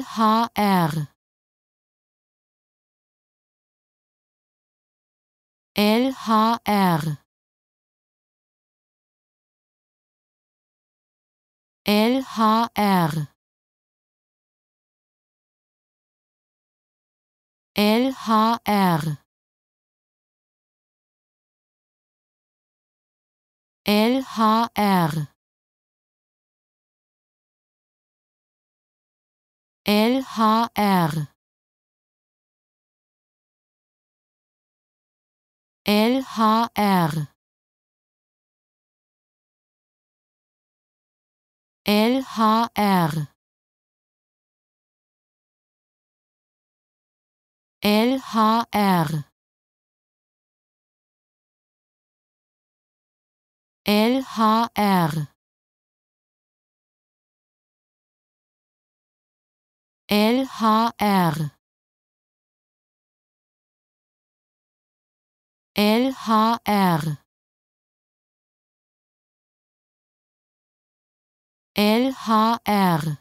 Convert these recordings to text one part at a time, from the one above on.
LHR LHR LHR LHR LHR LHR LHR LHR LHR LHR LHR LHR LHR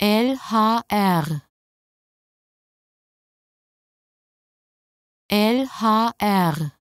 LHR LHR